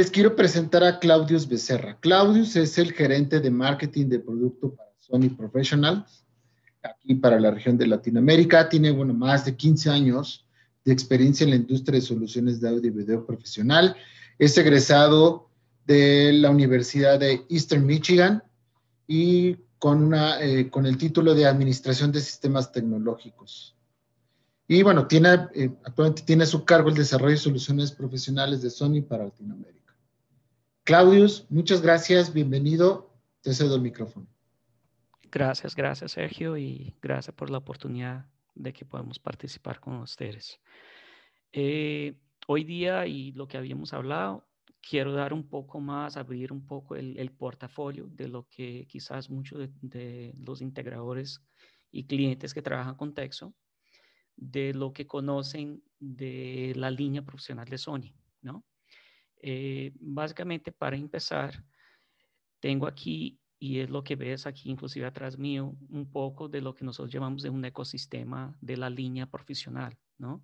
Les quiero presentar a Claudius Becerra. Claudius es el gerente de marketing de producto para Sony Professional, aquí para la región de Latinoamérica. Tiene, bueno, más de 15 años de experiencia en la industria de soluciones de audio y video profesional. Es egresado de la Universidad de Eastern Michigan y con, una, eh, con el título de Administración de Sistemas Tecnológicos. Y bueno, tiene, eh, actualmente tiene a su cargo el desarrollo de soluciones profesionales de Sony para Latinoamérica. Claudius, muchas gracias, bienvenido, te cedo el micrófono. Gracias, gracias Sergio y gracias por la oportunidad de que podamos participar con ustedes. Eh, hoy día y lo que habíamos hablado, quiero dar un poco más, abrir un poco el, portafolio de lo que quizás muchos de, de, los integradores y clientes que trabajan con Texo, de lo que conocen de la línea profesional de Sony, ¿no? Eh, básicamente, para empezar, tengo aquí, y es lo que ves aquí inclusive atrás mío, un poco de lo que nosotros llamamos de un ecosistema de la línea profesional, ¿no?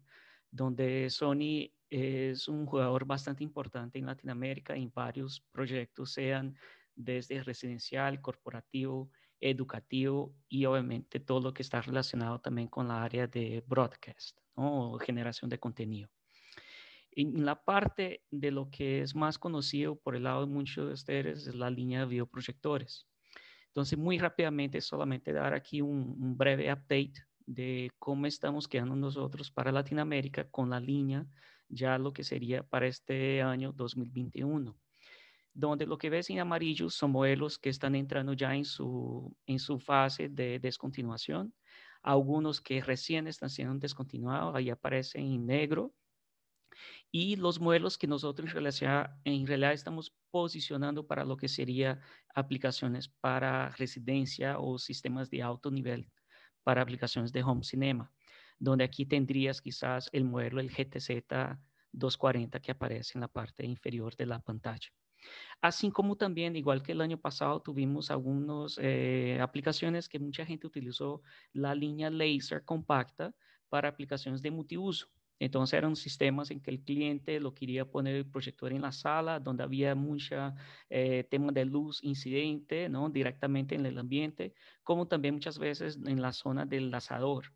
Donde Sony es un jugador bastante importante en Latinoamérica en varios proyectos, sean desde residencial, corporativo, educativo y obviamente todo lo que está relacionado también con la área de broadcast ¿no? o generación de contenido. En la parte de lo que es más conocido por el lado de muchos de ustedes es la línea de bioproyectores. Entonces, muy rápidamente, solamente dar aquí un, breve update de cómo estamos quedando nosotros para Latinoamérica con la línea, ya lo que sería para este año 2021 donde lo que ves en amarillo son modelos que están entrando ya en su, en su fase de descontinuación, algunos que recién están siendo descontinuados, ahí aparecen en negro y los modelos que nosotros en realidad, estamos posicionando para lo que sería aplicaciones para residencia o sistemas de alto nivel para aplicaciones de home cinema, donde aquí tendrías quizás el modelo, el GTZ 240 que aparece en la parte inferior de la pantalla. Así como también, igual que el año pasado, tuvimos algunas eh, aplicaciones que mucha gente utilizó la línea laser compacta para aplicaciones de multiuso. Entonces eran sistemas en que el cliente lo quería poner el proyector en la sala, donde había mucho eh, tema de luz incidente, ¿no? Directamente en el ambiente, como también muchas veces en la zona del asador.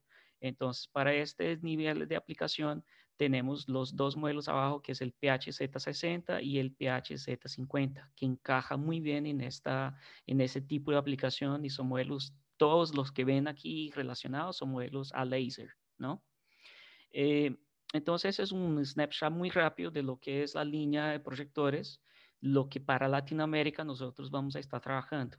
Entonces, para este nivel de aplicación tenemos los dos modelos abajo, que es el PHZ60 y el PHZ50, que encaja muy bien en, esta, en este tipo de aplicación y son modelos, todos los que ven aquí relacionados son modelos a laser, ¿no? Eh, entonces es un snapshot muy rápido de lo que es la línea de proyectores, lo que para Latinoamérica nosotros vamos a estar trabajando.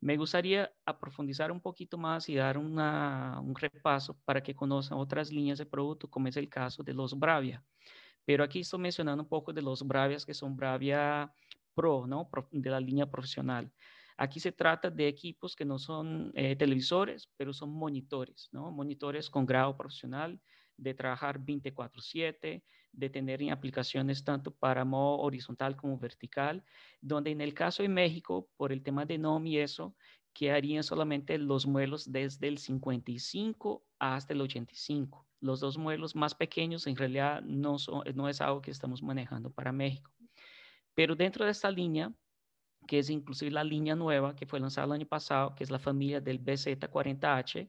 Me gustaría aprofundizar un poquito más y dar una, un repaso para que conozcan otras líneas de producto, como es el caso de los Bravia. Pero aquí estoy mencionando un poco de los Bravias, que son Bravia Pro, ¿no? de la línea profesional. Aquí se trata de equipos que no son eh, televisores, pero son monitores, ¿no? monitores con grado profesional de trabajar 24/7, de tener aplicaciones tanto para modo horizontal como vertical, donde en el caso de México, por el tema de NOM y eso, quedarían solamente los modelos desde el 55 hasta el 85. Los dos modelos más pequeños en realidad no, no es algo que estamos manejando para México. Pero dentro de esta línea, que es inclusive la línea nueva que fue lanzada el año pasado, que es la familia del BZ40H,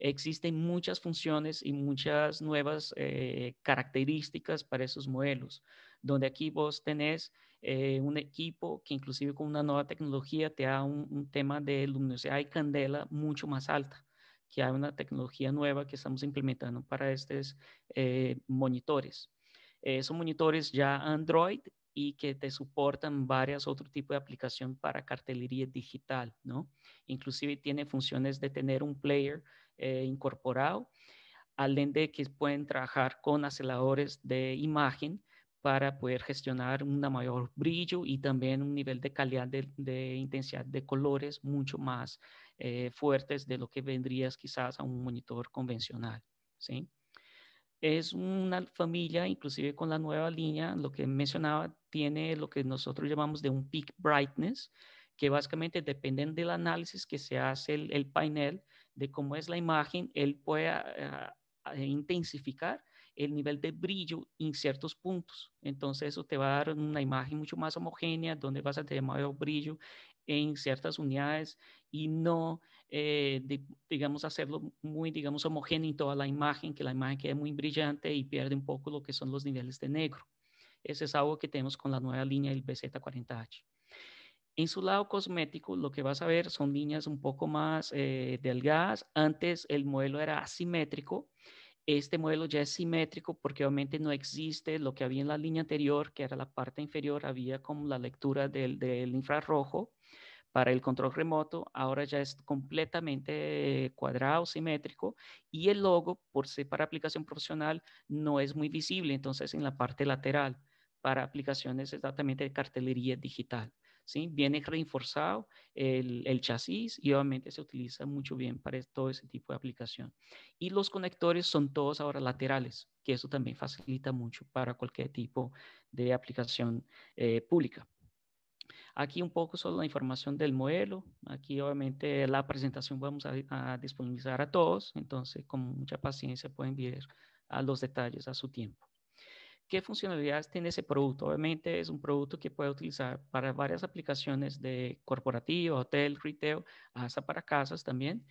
Existen muchas funciones y muchas nuevas eh, características para esos modelos, donde aquí vos tenés eh, un equipo que inclusive con una nueva tecnología te da un, tema de luminosidad y candela mucho más alta que hay una tecnología nueva que estamos implementando para estos eh, monitores. Son monitores ya Android y que te soportan varias otro tipo de aplicación para cartelería digital, ¿no? Inclusive tiene funciones de tener un player eh, incorporado, além de que pueden trabajar con aceleradores de imagen para poder gestionar un mayor brillo y también un nivel de calidad de, intensidad de colores mucho más eh, fuertes de lo que vendrías quizás a un monitor convencional, ¿sí? Es una familia, inclusive con la nueva línea, lo que mencionaba, tiene lo que nosotros llamamos de un peak brightness, que básicamente depende del análisis que se hace el, panel de cómo es la imagen, él puede ah, ah, eh, intensificar el nivel de brillo en ciertos puntos. Entonces eso te va a dar una imagen mucho más homogénea, donde vas a tener mayor brillo en ciertas unidades y no, eh, digamos, hacerlo muy, digamos, homogéneo en toda la imagen, que la imagen quede muy brillante y pierde un poco lo que son los niveles de negro. Ese es algo que tenemos con la nueva línea del BZ40H. En su lado cosmético, lo que vas a ver son líneas un poco más eh, delgadas. Antes el modelo era asimétrico este modelo ya es simétrico porque obviamente no existe lo que había en la línea anterior, que era la parte inferior, había como la lectura del, infrarrojo para el control remoto, ahora ya es completamente cuadrado, simétrico, y el logo, por ser para aplicación profesional, no es muy visible, entonces en la parte lateral, para aplicaciones exactamente de cartelería digital. ¿sí? Viene reforzado el, chasis y obviamente se utiliza mucho bien para todo ese tipo de aplicación. Y los conectores son todos ahora laterales, que eso también facilita mucho para cualquier tipo de aplicación eh, pública. Aquí un poco solo la información del modelo. Aquí obviamente la presentación vamos a, disponibilizar a todos, entonces con mucha paciencia pueden ver a los detalles a su tiempo. ¿Qué funcionalidades tiene ese producto? Obviamente es un producto que puede utilizar para varias aplicaciones de corporativo, hotel, retail, hasta para casas también,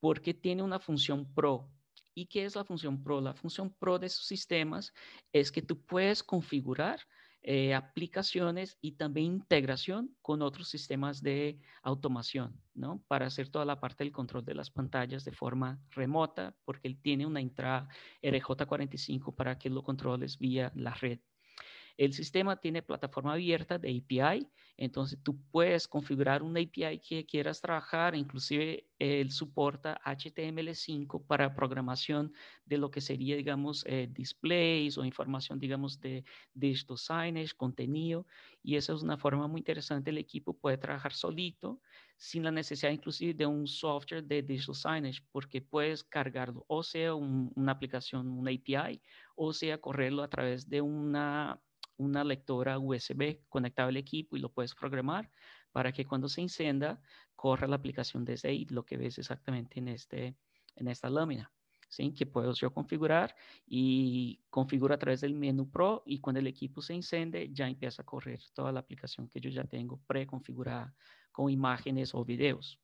porque tiene una función pro. ¿Y qué es la función pro? La función pro de esos sistemas es que tú puedes configurar eh, aplicaciones y también integración con otros sistemas de automación, ¿no? Para hacer toda la parte del control de las pantallas de forma remota, porque él tiene una entrada RJ45 para que lo controles vía la red el sistema tiene plataforma abierta de API, entonces tú puedes configurar una API que quieras trabajar, inclusive él soporta HTML5 para programación de lo que sería, digamos, eh, displays o información, digamos, de digital signage, contenido, y esa es una forma muy interesante, el equipo puede trabajar solito, sin la necesidad inclusive de un software de digital signage, porque puedes cargarlo, o sea, una aplicación, una API, o sea, correrlo a través de una una lectora USB conectada al equipo y lo puedes programar para que cuando se encienda corra la aplicación desde ahí, lo que ves exactamente en, este, en esta lámina. ¿Sí? que puedo yo configurar y configuro a través del menú Pro y cuando el equipo se enciende ya empieza a correr toda la aplicación que yo ya tengo preconfigurada con imágenes o videos.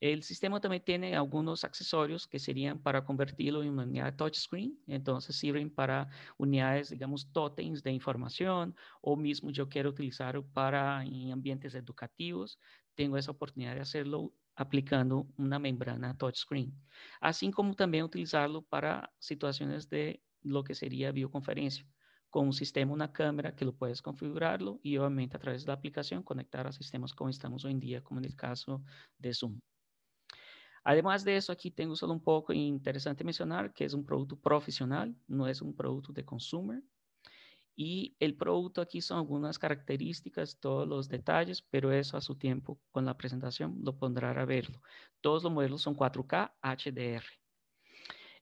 El sistema también tiene algunos accesorios que serían para convertirlo en una unidad touchscreen, entonces sirven para unidades, digamos, totems de información o mismo yo quiero utilizarlo para en ambientes educativos, tengo esa oportunidad de hacerlo aplicando una membrana touchscreen, así como también utilizarlo para situaciones de lo que sería videoconferencia con un sistema, una cámara que lo puedes configurarlo y obviamente a través de la aplicación conectar a sistemas como estamos hoy en día, como en el caso de Zoom. Además de eso, aquí tengo solo un poco interesante mencionar que es un producto profesional, no es un producto de consumer. Y el producto aquí son algunas características, todos los detalles, pero eso a su tiempo con la presentación lo pondrá a verlo. Todos los modelos son 4K HDR.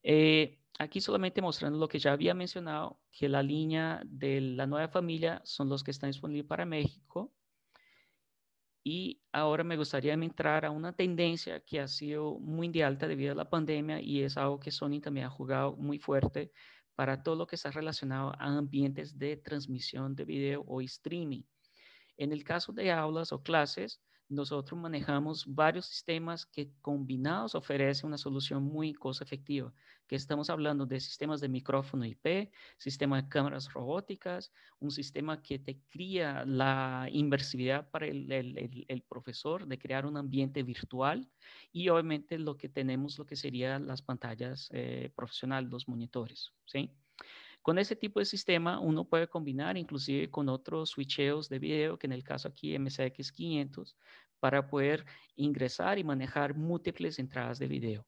Eh, aquí solamente mostrando lo que ya había mencionado, que la línea de la nueva familia son los que están disponibles para México y ahora me gustaría entrar a una tendencia que ha sido muy de alta debido a la pandemia y es algo que Sony también ha jugado muy fuerte para todo lo que está relacionado a ambientes de transmisión de video o streaming. En el caso de aulas o clases, nosotros manejamos varios sistemas que combinados ofrecen una solución muy costo efectiva, que estamos hablando de sistemas de micrófono IP, sistema de cámaras robóticas, un sistema que te cría la inversividad para el, profesor de crear un ambiente virtual y obviamente lo que tenemos, lo que serían las pantallas eh, profesionales, los monitores, ¿sí? Con ese tipo de sistema uno puede combinar inclusive con otros switcheos de video, que en el caso aquí MSX 500, para poder ingresar y manejar múltiples entradas de video.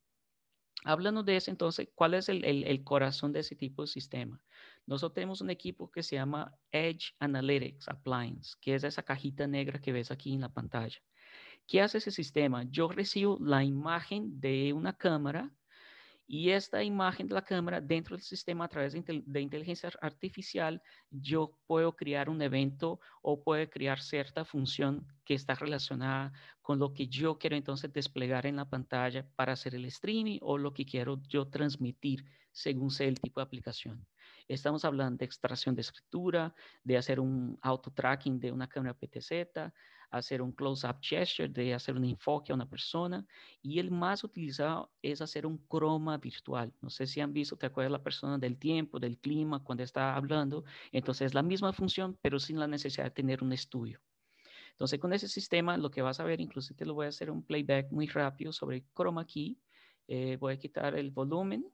Hablando de eso entonces, ¿cuál es el, el, corazón de ese tipo de sistema? Nosotros tenemos un equipo que se llama Edge Analytics Appliance, que es esa cajita negra que ves aquí en la pantalla. ¿Qué hace ese sistema? Yo recibo la imagen de una cámara y esta imagen de la cámara dentro del sistema a través de, inteligencia artificial, yo puedo crear un evento o puedo crear cierta función que está relacionada con lo que yo quiero entonces desplegar en la pantalla para hacer el streaming o lo que quiero yo transmitir según sea el tipo de aplicación. Estamos hablando de extracción de escritura, de hacer un auto-tracking de una cámara PTZ, hacer un close-up gesture, de hacer un enfoque a una persona. Y el más utilizado es hacer un croma virtual. No sé si han visto, te acuerdas la persona del tiempo, del clima, cuando está hablando. Entonces es la misma función, pero sin la necesidad de tener un estudio. Entonces con ese sistema lo que vas a ver, inclusive te lo voy a hacer un playback muy rápido sobre croma aquí eh, voy a quitar el volumen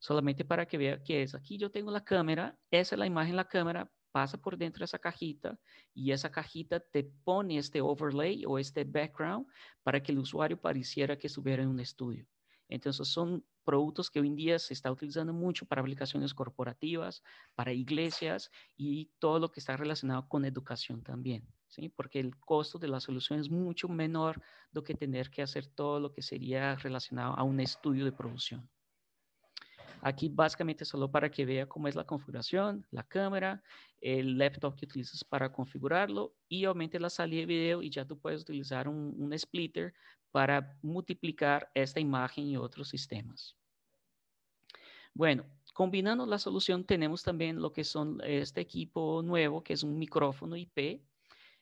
solamente para que vea qué es. Aquí yo tengo la cámara, esa es la imagen de la cámara, pasa por dentro de esa cajita y esa cajita te pone este overlay o este background para que el usuario pareciera que estuviera en un estudio. Entonces son productos que hoy en día se está utilizando mucho para aplicaciones corporativas, para iglesias y todo lo que está relacionado con educación también, ¿sí? porque el costo de la solución es mucho menor do que tener que hacer todo lo que sería relacionado a un estudio de producción. Aquí básicamente solo para que vea cómo es la configuración, la cámara, el laptop que utilizas para configurarlo y aumente la salida de video y ya tú puedes utilizar un, splitter para multiplicar esta imagen y otros sistemas. Bueno, combinando la solución tenemos también lo que son este equipo nuevo que es un micrófono IP.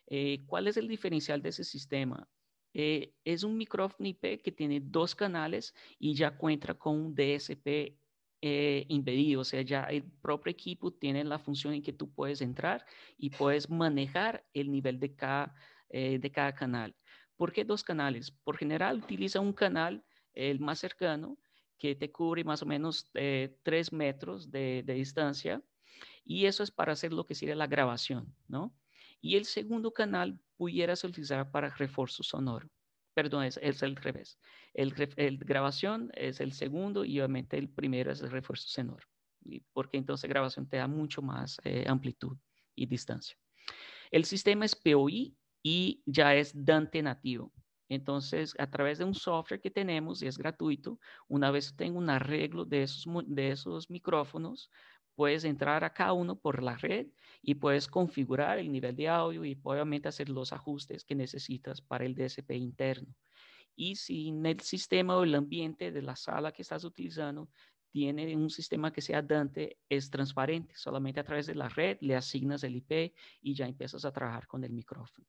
Eh, ¿Cuál es el diferencial de ese sistema? Eh, es un micrófono IP que tiene dos canales y ya cuenta con un DSP eh, impedido, o sea, ya el propio equipo tiene la función en que tú puedes entrar y puedes manejar el nivel de cada, eh, de cada canal. ¿Por qué dos canales? Por general utiliza un canal, el más cercano, que te cubre más o menos eh, tres metros de, de, distancia y eso es para hacer lo que sería la grabación, ¿no? Y el segundo canal pudieras utilizar para refuerzo sonoro perdón, es, es el revés. El, grabación es el segundo y obviamente el primero es el refuerzo sonoro, porque entonces grabación te da mucho más eh, amplitud y distancia. El sistema es POI y ya es Dante nativo. Entonces, a través de un software que tenemos y es gratuito, una vez tengo un arreglo de de esos micrófonos, puedes entrar a cada uno por la red y puedes configurar el nivel de audio y obviamente hacer los ajustes que necesitas para el DSP interno. Y si en el sistema o el ambiente de la sala que estás utilizando tiene un sistema que sea Dante, es transparente. Solamente a través de la red le asignas el IP y ya empiezas a trabajar con el micrófono.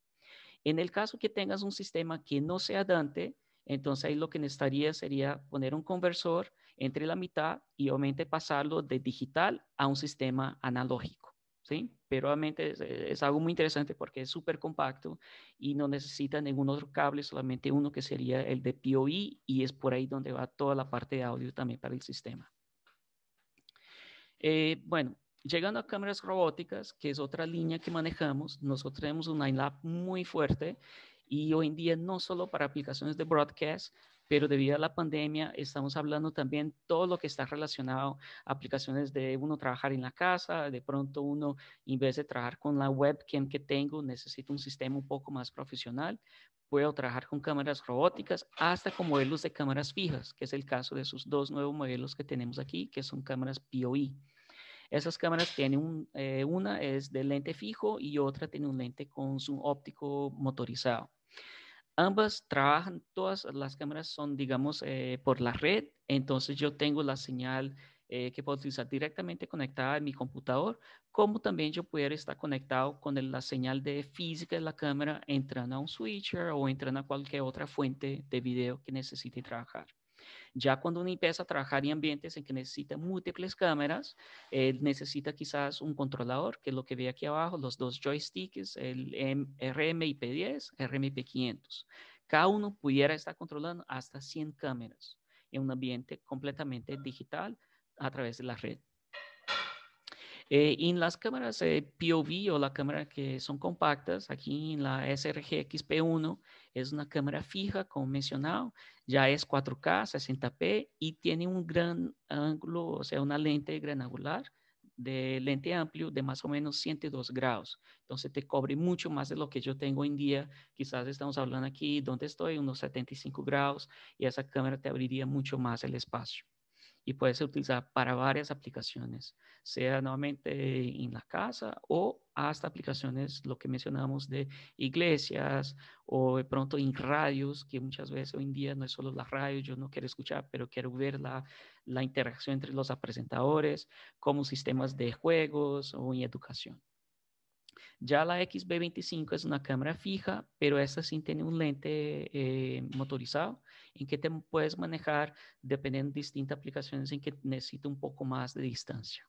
En el caso que tengas un sistema que no sea Dante, entonces lo que necesitaría sería poner un conversor entre la mitad y obviamente pasarlo de digital a un sistema analógico. ¿sí? Pero obviamente es, algo muy interesante porque es súper compacto y no necesita ningún otro cable, solamente uno que sería el de POI e y es por ahí donde va toda la parte de audio también para el sistema. Eh, bueno, llegando a cámaras robóticas, que es otra línea que manejamos, nosotros tenemos un line-up muy fuerte y hoy en día no solo para aplicaciones de broadcast, pero debido a la pandemia estamos hablando también todo lo que está relacionado a aplicaciones de uno trabajar en la casa, de pronto uno, en vez de trabajar con la webcam que tengo, necesito un sistema un poco más profesional, puedo trabajar con cámaras robóticas hasta con modelos de cámaras fijas, que es el caso de sus dos nuevos modelos que tenemos aquí, que son cámaras POI. E. Esas cámaras tienen eh, una es de lente fijo y otra tiene un lente con su óptico motorizado ambas trabajan, todas las cámaras son, digamos, eh, por la red, entonces yo tengo la señal eh, que puedo utilizar directamente conectada a mi computador, como también yo pudiera estar conectado con la señal de física de la cámara entrando a un switcher o entrando a cualquier otra fuente de video que necesite trabajar. Ya cuando uno empieza a trabajar en ambientes en que necesita múltiples cámaras, eh, necesita quizás un controlador, que es lo que ve aquí abajo, los dos joysticks, el RMIP10, RMIP500. Cada uno pudiera estar controlando hasta 100 cámaras en un ambiente completamente digital a través de la red. Eh, en las cámaras POV o la cámara que son compactas, aquí en la SRG xp 1 es una cámara fija, como mencionado, ya es 4K, 60p y tiene un gran ángulo, o sea, una lente angular, de lente amplio de más o menos 102 grados. Entonces te cobre mucho más de lo que yo tengo en día. Quizás estamos hablando aquí, donde estoy, unos 75 grados y esa cámara te abriría mucho más el espacio y puede ser utilizada para varias aplicaciones, sea nuevamente en la casa o hasta aplicaciones, lo que mencionamos de iglesias o de pronto en radios, que muchas veces hoy en día no es solo la radio, yo no quiero escuchar, pero quiero ver la, la interacción entre los presentadores, como sistemas de juegos o en educación. Ya la XB25 es una cámara fija, pero esta sí tiene un lente eh, motorizado en que te puedes manejar dependiendo de distintas aplicaciones en que necesita un poco más de distancia.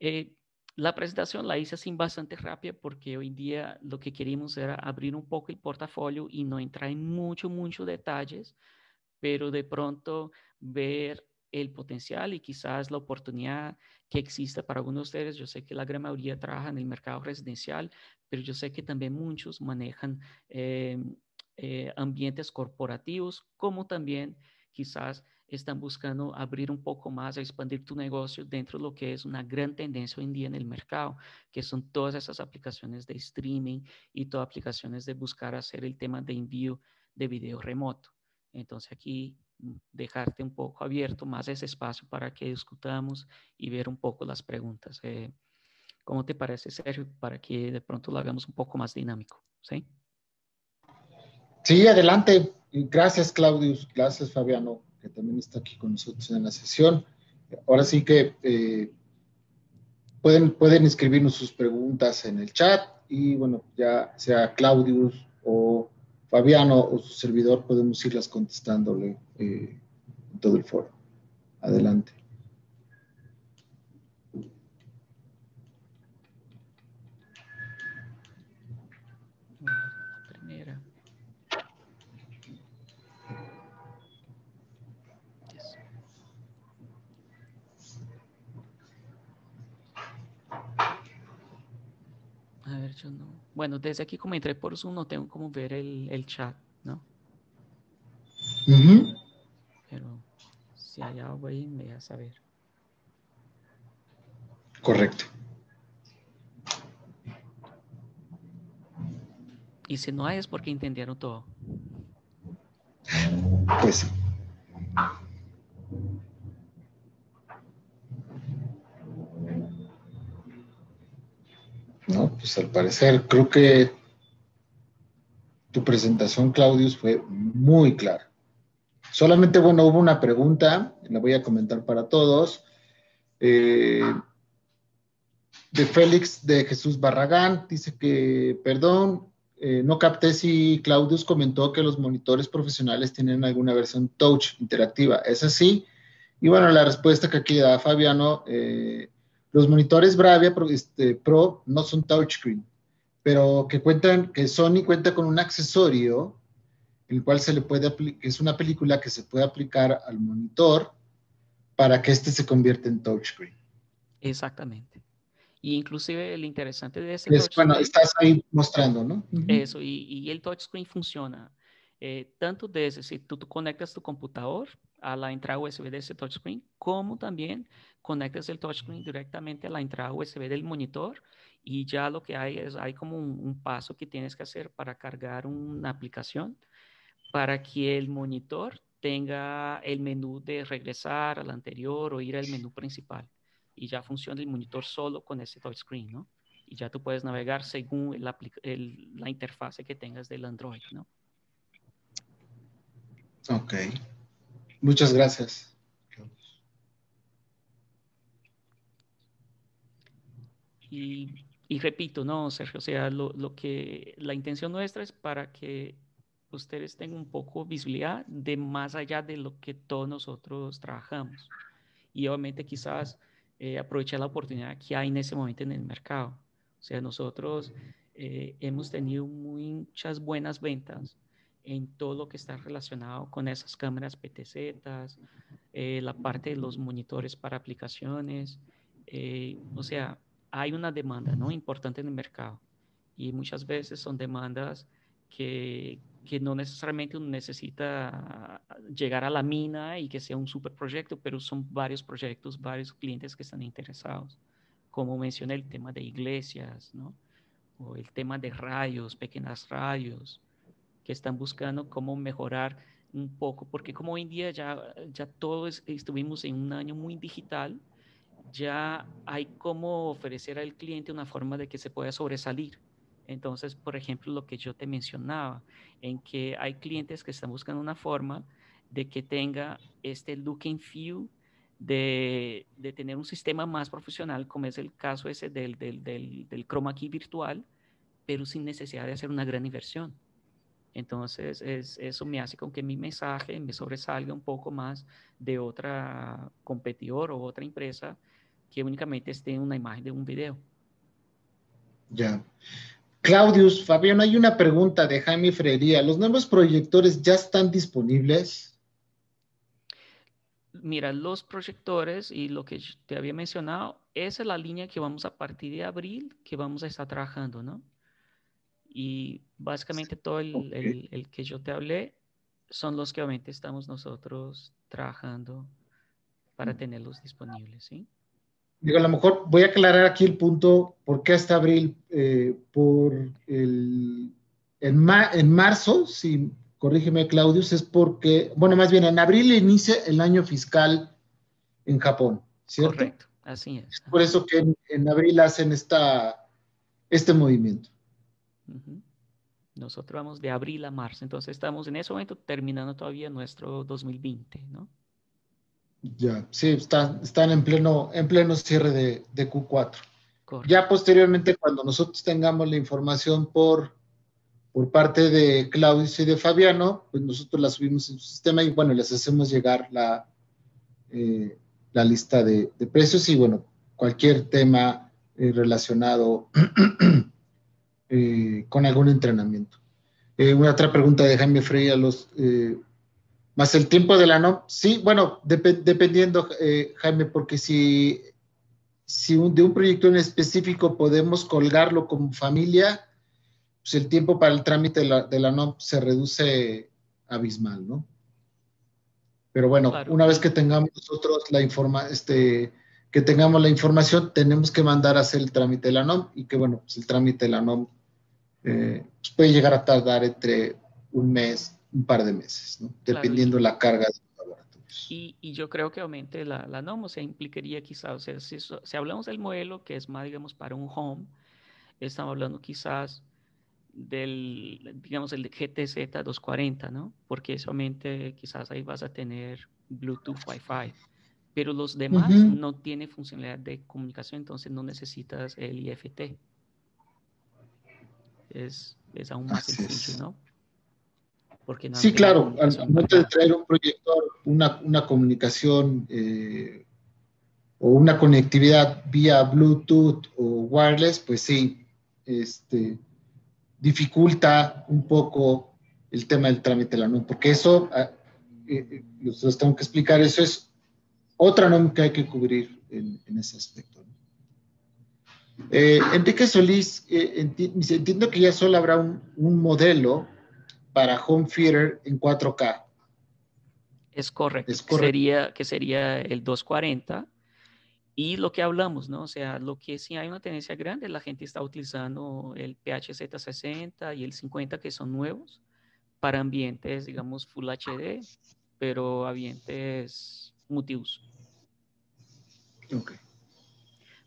Eh, la presentación la hice así bastante rápida porque hoy día lo que queríamos era abrir un poco el portafolio y no entrar en mucho, muchos detalles, pero de pronto ver el potencial y quizás la oportunidad que exista para algunos de ustedes. Yo sé que la gran mayoría trabaja en el mercado residencial, pero yo sé que también muchos manejan eh, eh, ambientes corporativos, como también quizás están buscando abrir un poco más, expandir tu negocio dentro de lo que es una gran tendencia hoy en día en el mercado, que son todas esas aplicaciones de streaming y todas aplicaciones de buscar hacer el tema de envío de video remoto. Entonces aquí dejarte un poco abierto más ese espacio para que discutamos y ver un poco las preguntas. Eh, ¿Cómo te parece, Sergio? Para que de pronto lo hagamos un poco más dinámico, ¿sí? Sí, adelante. Gracias, Claudius. Gracias, Fabiano, que también está aquí con nosotros en la sesión. Ahora sí que eh, pueden, pueden escribirnos sus preguntas en el chat y bueno, ya sea Claudius o Fabiano o su servidor podemos irlas contestándole eh, en todo el foro. Adelante. Bueno, desde aquí como entré por Zoom, no tengo como ver el, chat, ¿no? Pero si hay algo ahí, me a saber. Correcto. Y si no hay, es porque entendieron todo. Pues sí pues al parecer creo que tu presentación, Claudius, fue muy clara. Solamente, bueno, hubo una pregunta, la voy a comentar para todos, eh, de Félix de Jesús Barragán. Dice que, perdón, eh, no capté si Claudius comentó que los monitores profesionales tienen alguna versión touch interactiva. ¿Es así? Y bueno, la respuesta que aquí da Fabiano eh, los monitores Bravia este, Pro, no son touchscreen, pero que Sony cuenta con un accesorio, el cual se le puede es una película que se puede aplicar al monitor para que este se convierta en touchscreen. Exactamente. Y inclusive lo interesante de ese... bueno, estás ahí mostrando, ¿no? Eso, y, el touchscreen funciona. Eh, tanto desde si tú, conectas tu computador a la entrada USB de ese touchscreen, como también conectas el touchscreen mm. directamente a la entrada USB del monitor y ya lo que hay es, hay como un, paso que tienes que hacer para cargar una aplicación para que el monitor tenga el menú de regresar al anterior o ir al menú principal. Y ya funciona el monitor solo con ese touchscreen, ¿no? Y ya tú puedes navegar según la interfase que tengas del Android, ¿no? Ok. Muchas gracias. Y, repito, no, Sergio, o sea, lo, que la intención nuestra es para que ustedes tengan un poco visibilidad de más allá de lo que todos nosotros trabajamos. Y obviamente quizás eh, la oportunidad que hay en ese momento en el mercado. O sea, nosotros eh, hemos tenido muchas buenas ventas en todo lo que está relacionado con esas cámaras PTZ, eh, la parte de los monitores para aplicaciones. Eh, o sea, hay una demanda ¿no? importante en el mercado y muchas veces son demandas que, que no necesariamente uno necesita llegar a la mina y que sea un superproyecto, pero son varios proyectos, varios clientes que están interesados. Como mencioné, el tema de iglesias, ¿no? o el tema de radios, pequeñas radios, que están buscando cómo mejorar un poco, porque como hoy en día ya, ya todos estuvimos en un año muy digital, ya hay cómo ofrecer al cliente una forma de que se pueda sobresalir. Entonces, por ejemplo, lo que yo te mencionaba, en que hay clientes que están buscando una forma de que tenga este look and feel, de, tener un sistema más profesional, como es el caso ese del, del, del, del chroma key virtual, pero sin necesidad de hacer una gran inversión. Entonces, eso me hace con que mi mensaje me sobresalga un poco más de otra competidor o otra empresa que únicamente esté en una imagen de un video. Ya. Claudius, Fabiano, hay una pregunta de Jaime Frería. ¿Los nuevos proyectores ya están disponibles? Mira, los proyectores y lo que te había mencionado, esa es la línea que vamos a partir de abril que vamos a estar trabajando, ¿no? Y Básicamente todo el, que yo te hablé son los que obviamente estamos nosotros trabajando para mm. tenerlos disponibles, ¿sí? Digo, a lo mejor voy a aclarar aquí el punto, ¿por qué hasta abril? Eh, por el, en, en marzo, si corrígeme Claudius, es porque, bueno, más bien en abril inicia el año fiscal en Japón, ¿cierto? Correcto, así es. por eso que en, abril hacen esta, este movimiento. Uh nosotros vamos de abril a marzo, entonces estamos en ese momento terminando todavía nuestro 2020, ¿no? Ya, sí, están, están en, pleno, en pleno cierre de, Q4. Ya posteriormente, cuando nosotros tengamos la información por, por parte de Claudio y de Fabiano, pues nosotros la subimos en su sistema y bueno, les hacemos llegar la, eh, la lista de, precios y bueno, cualquier tema eh, relacionado Eh, con algún entrenamiento. Eh, una otra pregunta de Jaime Frey a los... Eh, ¿Más el tiempo de la NOM. Sí, bueno, dependiendo, Jaime, porque si, un, de un proyecto en específico podemos colgarlo como familia, pues el tiempo para el trámite de la, de NOM se reduce abismal, ¿no? Pero bueno, una vez que tengamos nosotros la información... este, que tengamos la información, tenemos que mandar a hacer el trámite de la NOM y que, bueno, pues el trámite de la NOM eh, pues, puede llegar a tardar entre un mes, un par de meses, dependiendo la carga de los laboratorios. Y, yo creo que aumente la, la, NOM, o sea, implicaría quizás, o sea, si, si, hablamos del modelo que es más, digamos, para un home, estamos hablando quizás del, digamos, el GTZ 240, ¿no? Porque solamente quizás ahí vas a tener Bluetooth, Wi-Fi pero los demás no tienen funcionalidad de comunicación, entonces no necesitas el IFT. Es, aún más difícil, ¿no? Porque sí, claro, al momento de traer un proyector, una, una comunicación eh, o una conectividad vía Bluetooth o wireless, pues sí, este, dificulta un poco el tema del trámite de la nube, porque eso, nosotros ah, eh, eh, tengo que explicar, eso es otra que hay que cubrir en, ese aspecto. Eh, Enrique Solís, eh, entiendo que ya solo habrá un, modelo para home theater en 4K. Es correcto. Que sería, que sería el 240. Y lo que hablamos, ¿no? O sea, lo que sí hay una tendencia grande, la gente está utilizando el PHZ60 y el 50 que son nuevos para ambientes, digamos, Full HD, pero ambientes motivos Okay.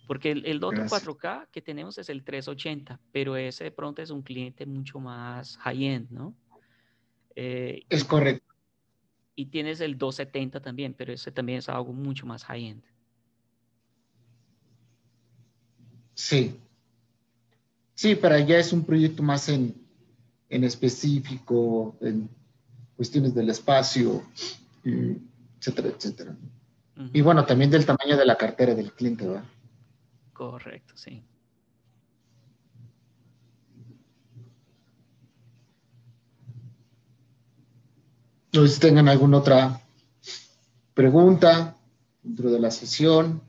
Porque el, el otro 4K que tenemos es el 380, pero ese de pronto es un cliente mucho más high-end, ¿no? Eh, es correcto. Y tienes el 270 también, pero ese también es algo mucho más high-end. Sí. Sí, pero allá es un proyecto más en, en específico, en cuestiones del espacio, y etcétera, etcétera. Y bueno, también del tamaño de la cartera del cliente, ¿verdad? Correcto, sí. No sé si tengan alguna otra pregunta dentro de la sesión.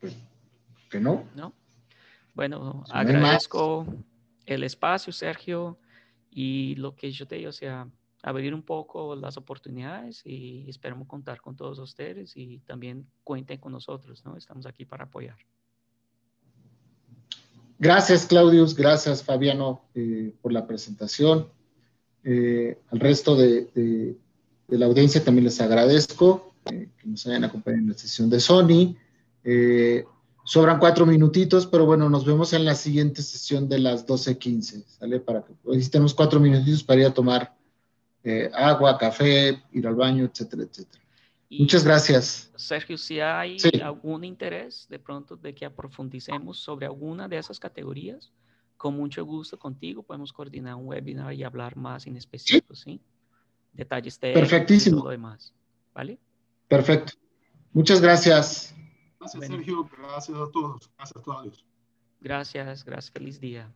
Pues, que no. No. Bueno, agradezco el espacio, Sergio, y lo que yo te digo, o sea, abrir un poco las oportunidades y esperamos contar con todos ustedes y también cuenten con nosotros, ¿no? Estamos aquí para apoyar. Gracias, Claudius, gracias, Fabiano, eh, por la presentación. Eh, al resto de, la audiencia también les agradezco eh, que nos hayan acompañado en la sesión de Sony. Sobran cuatro minutitos, pero bueno, nos vemos en la siguiente sesión de las 12.15, ¿sale? Para que, pues, cuatro minutitos para ir a tomar eh, agua, café, ir al baño, etcétera, etcétera. Muchas gracias. Sergio, si hay algún interés de pronto de que aprofundicemos sobre alguna de esas categorías, con mucho gusto contigo podemos coordinar un webinar y hablar más en específico, ¿sí? ¿sí? Detalles técnicos y todo lo demás, ¿vale? Perfecto. Muchas gracias. Gracias, Sergio. Gracias a todos. Gracias, a todos. Gracias, gracias. Feliz día.